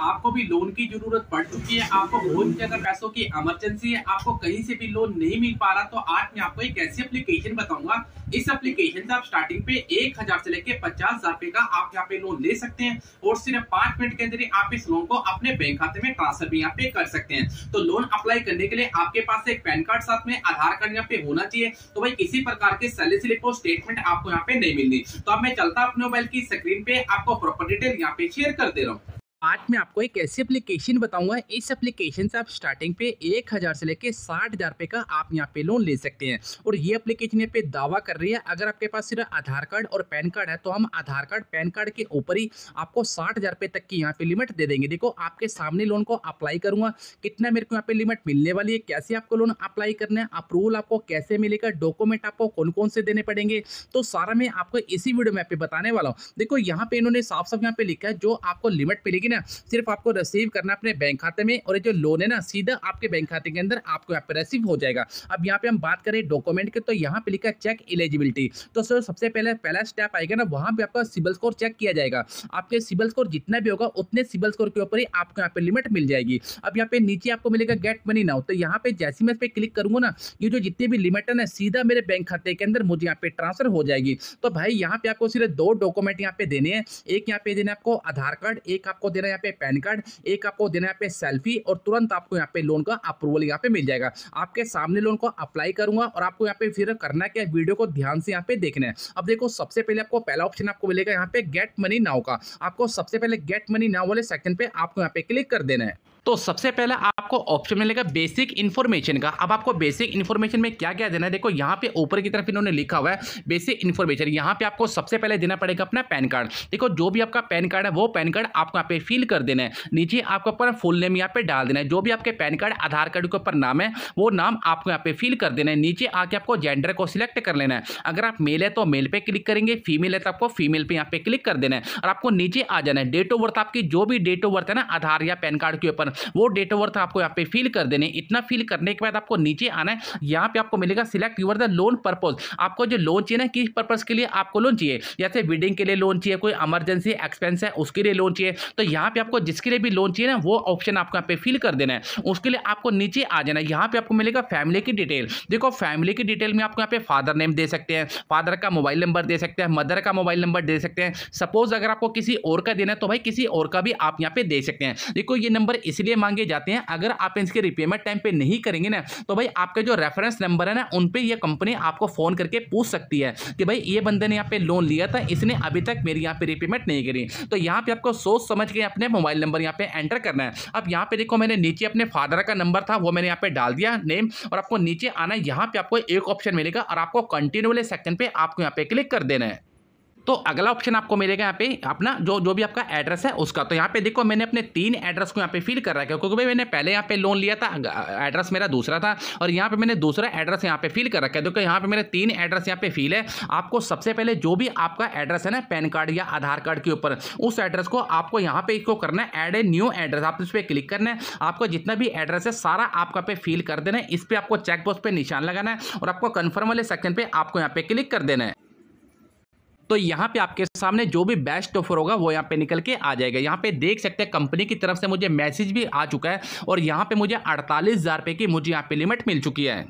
आपको भी लोन की जरूरत पड़ चुकी है आपको बहुत अगर पैसों की इमरजेंसी है आपको कहीं से भी लोन नहीं मिल पा रहा तो आज मैं आपको एक ऐसी एप्लीकेशन बताऊंगा इस एप्लीकेशन से आप स्टार्टिंग पे एक हजार से लेकर पचास हजार रुपए का आप यहाँ पे लोन ले सकते हैं और सिर्फ पांच मिनट के अंदर आप इस लोन को अपने बैंक खाते में ट्रांसफर भी यहाँ पे कर सकते हैं तो लोन अप्लाई करने के लिए आपके पास एक पैन कार्ड साथ में आधार कार्ड यहाँ पे होना चाहिए तो भाई किसी प्रकार के सैलरी स्लिप और स्टेटमेंट आपको यहाँ पे नहीं मिलनी तो अब मैं चलता अपने मोबाइल की स्क्रीन पे आपको प्रॉपर डिटेल यहाँ पे शेयर कर दे रहा हूँ आज मैं आपको एक ऐसी एप्लीकेशन बताऊंगा इस एप्लीकेशन से आप स्टार्टिंग पे एक हज़ार से लेके साठ हज़ार रुपये का आप यहाँ पे लोन ले सकते हैं और ये एप्लीकेशन यहाँ पे दावा कर रही है अगर आपके पास सिर्फ आधार कार्ड और पैन कार्ड है तो हम आधार कार्ड पैन कार्ड के ऊपर ही आपको साठ हज़ार रुपए तक की यहाँ पे लिमिट दे देंगे देखो आपके सामने लोन को अप्लाई करूँगा कितना मेरे को यहाँ पे लिमिट मिलने वाली है कैसे आपको लोन अप्लाई करना है अप्रूवल आपको कैसे मिलेगा डॉक्यूमेंट आपको कौन कौन से देने पड़ेंगे तो सारा मैं आपको इसी वीडियो में यहाँ बताने वाला हूँ देखो यहाँ पे इन्होंने साफ साफ यहाँ पे लिखा है जो आपको लिमिट मिलेगी ना सिर्फ आपको रिसीव करना अपने बैंक खाते में और ये जो लोन है ना सीधा आपके बैंक खाते के अंदर आपको यहाँ पे रिसीव हो जाएगा अब यहाँ पे हम बात करें डॉक्यूमेंट के तो यहाँ पे लिखा चेक एलिजिबिलिटी तो सर सबसे पहले पहला स्टेप आएगा ना वहाँ पे आपका सिबल स्कोर चेक किया जाएगा आपके सिबल स्कोर जितना भी होगा उतने सिबल स्कोर के ऊपर ही आपको यहाँ पे लिमिट मिल जाएगी अब यहाँ पे नीचे आपको मिलेगा गेट मनी नाउ तो यहाँ पे जैसे मैं इस पर क्लिक करूंगा ना ये जो जितनी भी लिमिट है ना सीधा मेरे बैंक खाते के अंदर मुझे यहाँ पे ट्रांसफर हो जाएगी तो भाई यहाँ पे आपको सिर्फ दो डॉक्यूमेंट यहाँ पे देने हैं एक यहाँ पे देना आपको आधार कार्ड एक आपको देना देना यहाँ पे पैन कार्ड एक आपको देना यहाँ पे सेल्फी और तुरंत आपको यहाँ पे लोन का अप्रूवल यहाँ पे मिल जाएगा आपके सामने लोन को अप्लाई करूंगा और आपको यहाँ पे फिर करना क्या वीडियो को ध्यान से यहाँ पे देखना है अब देखो सबसे पहले आपको पहला ऑप्शन आपको मिलेगा यहाँ पे गेट मनी नाव का आपको सबसे पहले गेट मनी नाव वाले सेक्शन पे आपको यहाँ पे क्लिक कर देना है तो सबसे पहले आपको ऑप्शन मिलेगा बेसिक इन्फॉर्मेशन का अब आपको बेसिक इन्फॉर्मेशन में क्या क्या देना है देखो यहाँ पे ऊपर की तरफ इन्होंने लिखा हुआ है बेसिक इन्फॉर्मेशन यहाँ पे आपको सबसे पहले देना पड़ेगा अपना पैन कार्ड देखो जो भी आपका पैन कार्ड है वो पैन कार्ड आपको यहाँ पे फिल कर देना है नीचे आपको अपना फुल नेम यहाँ पे डाल देना है जो भी आपके पैन कार्ड आधार कार्ड के ऊपर नाम है वो नाम आपको यहाँ पे फिल कर देना है नीचे आके आपको जेंडर को सिलेक्ट कर लेना है अगर आप मेल है तो मेल पर क्लिक करेंगे फीमेल है तो आपको फीमेल पर यहाँ पे क्लिक कर देना है और आपको नीचे आ जाना है डेट ऑफ बर्थ आपकी जो भी डेट ऑफ बर्थ है ना आधार या पैन कार्ड के ऊपर वो डेट ऑफ बर्थ आपको यहाँ पे फिल कर देने इतना फिल करने के बाद आपको नीचे आना है यहाँ पे आपको मिलेगा select your the loan purpose आपको जो लोन चाहिए ना किस पर्पज के लिए आपको लोन चाहिए जैसे बिल्डिंग के लिए लोन चाहिए कोई एमरजेंसी एक्सपेंस है उसके लिए लोन चाहिए तो यहाँ पे आपको जिसके लिए भी लोन चाहिए ना वो ऑप्शन आपको यहाँ पे फिल कर देना है उसके लिए आपको नीचे आ जाना है यहाँ पे आपको मिलेगा फैमिली की डिटेल देखो फैमिली की डिटेल में आपको यहाँ पे फादर नेम दे सकते हैं फादर का मोबाइल नंबर दे सकते हैं मदर का मोबाइल नंबर दे सकते हैं सपोज अगर आपको किसी और का देना है तो भाई किसी और का भी आप यहाँ पे दे सकते हैं देखो ये नंबर इसलिए इसलिए मांगे जाते हैं अगर आप इसके रिपेमेंट टाइम पे नहीं करेंगे ना तो भाई आपका जो रेफरेंस नंबर है ना उन पर यह कंपनी आपको फ़ोन करके पूछ सकती है कि भाई ये बंदे ने यहाँ पे लोन लिया था इसने अभी तक मेरी यहाँ पे रिपेमेंट नहीं करी तो यहाँ पे आपको सोच समझ के अपने मोबाइल नंबर यहाँ पे एंटर करना है अब यहाँ पे देखो मैंने नीचे अपने फादर का नंबर था वो मैंने यहाँ पे डाल दिया नेम और आपको नीचे आना यहाँ पे आपको एक ऑप्शन मिलेगा और आपको वाले सेकंड पे आपको यहाँ पे क्लिक कर देना है तो अगला ऑप्शन आपको मिलेगा यहाँ पे अपना जो जो भी आपका एड्रेस है उसका तो यहाँ पे देखो मैंने अपने तीन एड्रेस को यहाँ पे फिल कर रखा है क्योंकि भाई मैंने पहले यहाँ पे लोन लिया था एड्रेस मेरा दूसरा था और यहाँ पे मैंने दूसरा एड्रेस यहाँ पे फिल कर रखा है देखो यहाँ पे मेरे तीन एड्रेस यहाँ पे फिल है आपको सबसे पहले जो भी आपका एड्रेस है ना पैन कार्ड या आधार कार्ड के ऊपर उस एड्रेस को आपको यहाँ पे इसको करना है एड ए न्यू एड्रेस आप इस पर क्लिक करना है आपको जितना भी एड्रेस है सारा आपका पे फिल कर देना है इस पर आपको चेकबॉक्स पर निशान लगाना है और आपको कन्फर्म वाले सेक्शन पर आपको यहाँ पे क्लिक कर देना है तो यहाँ पे आपके सामने जो भी बेस्ट ऑफर होगा वो यहाँ पे निकल के आ जाएगा यहाँ पे देख सकते हैं कंपनी की तरफ से मुझे मैसेज भी आ चुका है और यहाँ पे मुझे अड़तालीस हज़ार की मुझे यहाँ पे लिमिट मिल चुकी है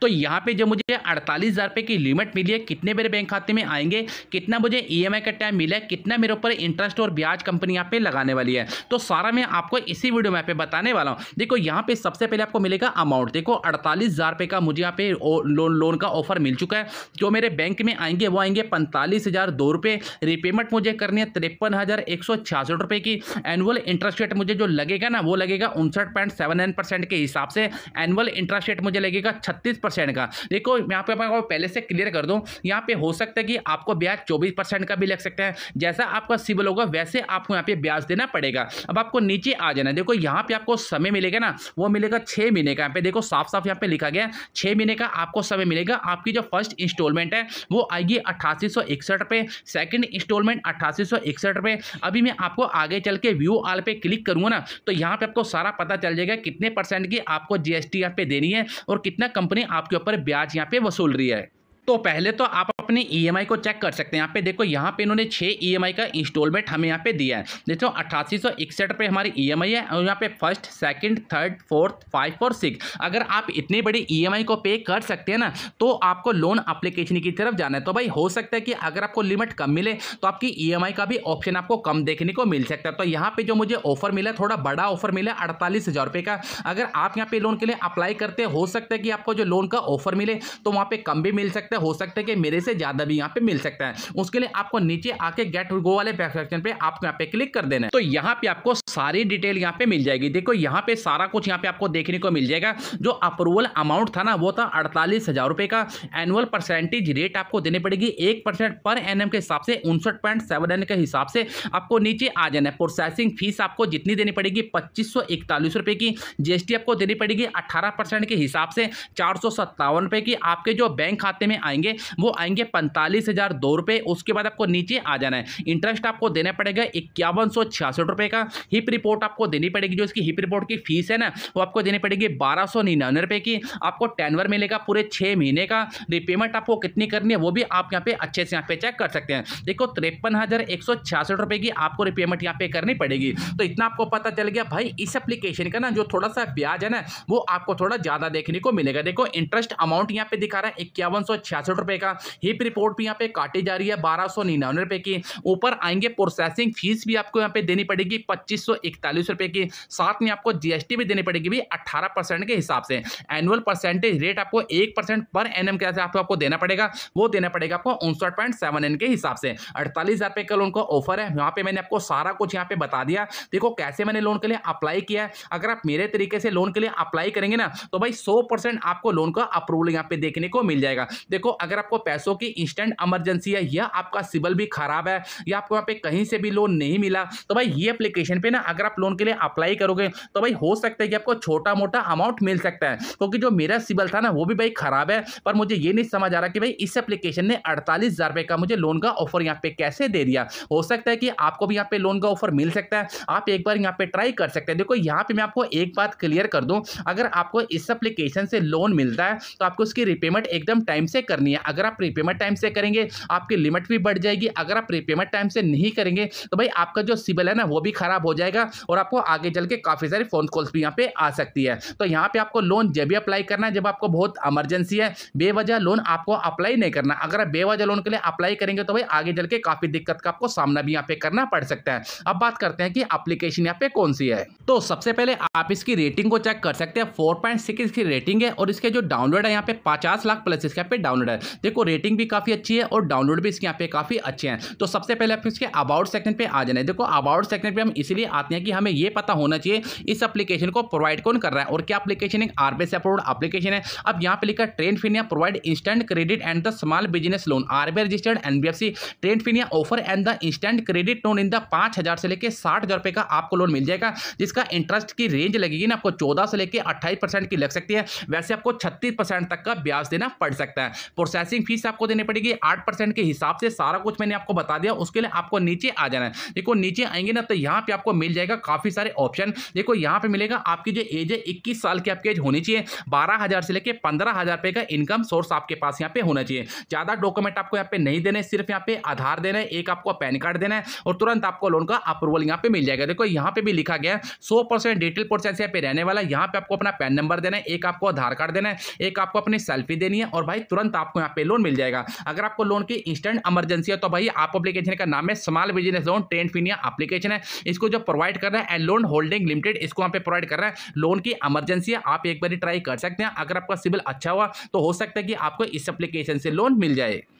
तो यहाँ पे जो मुझे अड़तालीस हज़ार रुपये की लिमिट मिली है कितने मेरे बैंक खाते में आएंगे कितना मुझे ई एम आई का टाइम मिला है कितना मेरे ऊपर इंटरेस्ट और ब्याज कंपनी यहाँ पे लगाने वाली है तो सारा मैं आपको इसी वीडियो में यहाँ पे बताने वाला हूँ देखो यहाँ पे सबसे पहले आपको मिलेगा अमाउंट देखो अड़तालीस हज़ार रुपये का मुझे यहाँ पे लोन लोन का ऑफर मिल चुका है जो मेरे बैंक में आएंगे वो आएंगे पैंतालीस हज़ार दो रुपये रिपेमेंट मुझे करनी है तिरपन हज़ार एक सौ छियासठ रुपये की एनुअल इंटरेस्ट रेट मुझे जो लगेगा ना वो लगेगा उनसठ पॉइंट सेवन नाइन परसेंट के हिसाब से एनुअल इंटरेस्ट रेट मुझे लगेगा छत्तीस परसेंट का देखो यहाँ पे मैं पहले से क्लियर कर दूँ यहाँ पे हो सकता है कि आपको ब्याज चौबीस परसेंट का भी लग सकता है जैसा आपका सिविल होगा वैसे आपको यहाँ पे ब्याज देना पड़ेगा अब आपको नीचे आ जाना देखो यहाँ पे आपको समय मिलेगा ना वो मिलेगा छः महीने का यहाँ पे देखो साफ साफ यहाँ पे लिखा गया छः महीने का आपको समय मिलेगा आपकी जो फर्स्ट इंस्टॉलमेंट है वो आएगी अट्ठासी सौ इकसठ इंस्टॉलमेंट अट्ठासी अभी मैं आपको आगे चल के व्यू आल पर क्लिक करूँगा ना तो यहाँ पर आपको सारा पता चल जाएगा कितने परसेंट की आपको जीएसटी यहाँ पे देनी है और कितना कंपनी आपके ऊपर ब्याज यहाँ पे वसूल रही है तो पहले तो आप अपने ई e को चेक कर सकते हैं यहाँ पे देखो यहाँ पे इन्होंने छः ई e का इंस्टॉलमेंट हमें यहाँ पे दिया है देखो अट्ठासी सौ इकसठ रुपये हमारी ई e है और यहाँ पे first second third fourth five और सिक्स अगर आप इतनी बड़ी ई को पे कर सकते हैं ना तो आपको लोन अप्लीकेशन की तरफ जाना है तो भाई हो सकता है कि अगर आपको लिमिट कम मिले तो आपकी ई का भी ऑप्शन आपको कम देखने को मिल सकता है तो यहाँ पर जो मुझे ऑफर मिला थोड़ा बड़ा ऑफर मिला अड़तालीस हज़ार का अगर आप यहाँ पे लोन के लिए अप्लाई करते हो सकता है कि आपको जो लोन का ऑफर मिले तो वहाँ पर कम भी मिल सकता है है हो सकता है कि मेरे से ज़्यादा भी यहाँ पे मिल सकता है उसके लिए आपको नीचे आके गेट गो वाले सेक्शन पे आपको यहाँ पे क्लिक कर देना है तो यहाँ पे आपको सारी डिटेल यहाँ पे मिल जाएगी देखो यहाँ पे सारा कुछ यहाँ पे आपको देखने को मिल जाएगा जो अप्रूवल अमाउंट था ना वो था अड़तालीस हजार रुपये का एनुअल परसेंटेज रेट आपको देने पड़ेगी एक परसेंट पर एन के हिसाब से उनसठ पॉइंट सेवन एन के हिसाब से आपको नीचे आ जाना है प्रोसेसिंग फीस आपको जितनी देनी पड़ेगी पच्चीस रुपए की जीएसटी आपको देनी पड़ेगी अठारह के हिसाब से चार रुपए की आपके जो बैंक खाते में आएंगे वो आएंगे पैंतालीस हज़ार दो रुपए उसके बाद आपको नीचे आ जाना है इंटरेस्ट आपको देना पड़ेगा इक्यावन सौ छियासठ रुपए का हिप रिपोर्ट आपको देनी पड़ेगी जो इसकी हिप रिपोर्ट की फीस है ना वो आपको देनी पड़ेगी बारह सौ निन्यानवे रुपए की आपको टेनवर मिलेगा पूरे छह महीने का रिपेमेंट आपको कितनी करनी है वो भी आप यहाँ पे अच्छे से यहाँ पे चेक कर सकते हैं देखो तिरपन हज़ार एक सौ छियासठ रुपये की आपको रिपेमेंट यहाँ पे करनी पड़ेगी तो इतना आपको पता चल गया भाई इस एप्लीकेशन का ना जो थोड़ा सा ब्याज है ना वो आपको थोड़ा ज़्यादा देखने को मिलेगा देखो इंटरेस्ट अमाउंट यहाँ पे दिखा रहा है इक्यावन सौ छियासठ रुपए का हिप रिपोर्ट भी यहाँ पे काटी जा रही है बारह सौ निन्यानवे रुपए की ऊपर आएंगे प्रोसेसिंग फीस भी आपको यहाँ पे देनी पड़ेगी पच्चीस सौ इकतालीस रुपए की साथ में आपको जीएसटी भी देनी पड़ेगी भी अठारह परसेंट के हिसाब से एनुअल परसेंटेज रेट आपको एक परसेंट पर एन एम कैसे आपको देना पड़ेगा वो देना पड़ेगा आपको उनसठ पॉइंट सेवन एन के हिसाब से अड़तालीस हज़ार रुपए का लोन का ऑफर है यहाँ पे मैंने आपको सारा कुछ यहाँ पे बता दिया देखो कैसे मैंने लोन के लिए अप्लाई किया है अगर आप मेरे तरीके से लोन के लिए अप्लाई करेंगे ना तो भाई सौ परसेंट आपको लोन का अप्रूवल यहाँ पे देखने को मिल जाएगा देखो अगर आपको पैसों की इंस्टेंट एमरजेंसी है या आपका सिबल भी खराब है या आपको यहाँ पे कहीं से भी लोन नहीं मिला तो भाई ये एप्लीकेशन पे ना अगर आप लोन के लिए अप्लाई करोगे तो भाई हो सकता है कि आपको छोटा मोटा अमाउंट मिल सकता है क्योंकि जो मेरा सिबल था ना वो भी भाई खराब है पर मुझे ये नहीं समझ आ रहा कि भाई इस एप्लीकेशन ने अड़तालीस हज़ार का मुझे लोन का ऑफर यहाँ पे कैसे दे दिया हो सकता है कि आपको भी यहाँ पे लोन का ऑफर मिल सकता है आप एक बार यहाँ पे ट्राई कर सकते हैं देखो यहाँ पे मैं आपको एक बात क्लियर कर दूँ अगर आपको इस एप्लीकेशन से लोन मिलता है तो आपको उसकी रिपेमेंट एकदम टाइम से करनी है अगर आप प्रीपेमेंट टाइम से करेंगे आपकी लिमिट भी बढ़ जाएगी अगर आप प्रीपेमेंट टाइम से नहीं करेंगे तो भाई आपका जो सिबिल है ना वो भी खराब हो जाएगा और आपको आगे चल के काफ़ी सारी फ़ोन कॉल्स भी यहाँ पे आ सकती है तो यहाँ पे आपको लोन जब भी अप्लाई करना है जब आपको बहुत इमरजेंसी है बेवजह लोन आपको अप्लाई नहीं करना अगर आप बेवजह लोन के लिए अप्लाई करेंगे तो भाई आगे चल के काफ़ी दिक्कत का आपको सामना भी यहाँ पे करना पड़ सकता है अब बात करते हैं कि अप्लीकेशन यहाँ पे कौन सी है तो सबसे पहले आप इसकी रेटिंग को चेक कर सकते हैं फोर की रेटिंग है और इसके जो डाउनलोड है यहाँ पे पचास लाख प्लस इसके यहाँ पे डाउनलोड डाउनलोड है देखो रेटिंग भी काफ़ी अच्छी है और डाउनलोड भी इसके यहाँ पे काफ़ी अच्छे हैं तो सबसे पहले आप इसके अबाउट सेक्शन पे आ जाना है देखो अबाउट सेक्शन पे हम इसलिए आते हैं कि हमें यह पता होना चाहिए इस अपलीकेशन को प्रोवाइड कौन कर रहा है और क्या अपलीकेशन एक आर बी अप्रूव एप्लीकेशन है अब यहाँ पे लिखा ट्रेन फिनिया provide instant credit and the small business loan are registered an ट्रेन फिनिया offer and the instant credit loan in the पाँच से लेकर साठ हज़ार का आपको लोन मिल जाएगा जिसका इंटरेस्ट की रेंज लगेगी ना आपको चौदह से लेकर अट्ठाईस की लग सकती है वैसे आपको छत्तीस तक का ब्याज देना पड़ सकता है प्रोसेसिंग फीस आपको देनी पड़ेगी आठ परसेंट के हिसाब से सारा कुछ मैंने आपको बता दिया उसके लिए आपको नीचे आ जाना है देखो नीचे आएंगे ना तो यहाँ पे आपको मिल जाएगा काफ़ी सारे ऑप्शन देखो यहाँ पे मिलेगा आपकी जो एज है इक्कीस साल की आपकी एज होनी चाहिए बारह हज़ार से लेकर पंद्रह हज़ार का इनकम सोर्स आपके पास यहाँ पे होना चाहिए ज़्यादा डॉक्यूमेंट आपको यहाँ पे नहीं देने सिर्फ यहाँ पे आधार देना है एक आपको पैन कार्ड देना है और तुरंत आपको लोन का अप्रूवल यहाँ पे मिल जाएगा देखो यहाँ पे भी लिखा गया है सौ परसेंट डिटेल प्रोसेस यहाँ पे रहने वाला यहाँ पे आपको अपना पैन नंबर देना है एक आपको आधार कार्ड देना है एक आपको अपनी सेल्फी देनी है और भाई तुरंत आपको यहाँ पे लोन मिल जाएगा अगर आपको लोन की इंस्टेंट एमरजेंसी है तो भाई आप अपलीकेशन का नाम है स्माल बिजनेस लोन टेंट फिनिया अपलीकेशन है इसको जो प्रोवाइड कर रहा है एंड लोन होल्डिंग लिमिटेड इसको यहाँ पे प्रोवाइड कर रहा है लोन की एमरजेंसी है आप एक बार ट्राई कर सकते हैं अगर आपका सिविल अच्छा हुआ तो हो सकता है कि आपको इस एप्लीकेशन से लोन मिल जाए